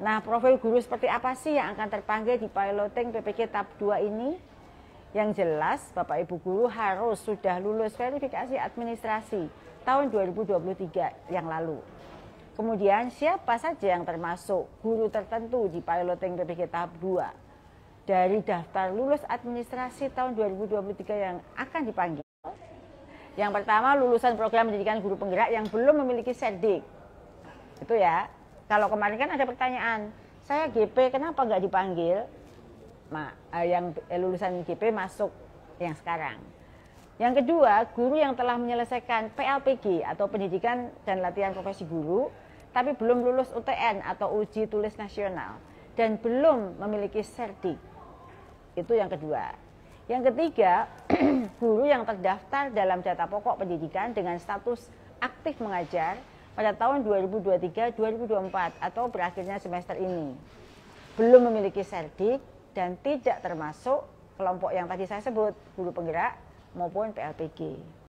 Nah, profil guru seperti apa sih yang akan terpanggil di piloting PPK tahap 2 ini? Yang jelas, Bapak Ibu guru harus sudah lulus verifikasi administrasi tahun 2023 yang lalu. Kemudian siapa saja yang termasuk guru tertentu di piloting PPK tahap 2? Dari daftar lulus administrasi tahun 2023 yang akan dipanggil. Yang pertama, lulusan program pendidikan guru penggerak yang belum memiliki sedik. Itu ya, kalau kemarin kan ada pertanyaan, saya GP kenapa nggak dipanggil? Ma, eh, yang lulusan GP masuk yang sekarang. Yang kedua, guru yang telah menyelesaikan PLPG atau pendidikan dan latihan profesi guru, tapi belum lulus UTN atau uji tulis nasional dan belum memiliki sertik. Itu yang kedua. Yang ketiga, guru yang terdaftar dalam data pokok pendidikan dengan status aktif mengajar pada tahun 2023-2024 atau berakhirnya semester ini. Belum memiliki serdik dan tidak termasuk kelompok yang tadi saya sebut, guru penggerak maupun PLPG.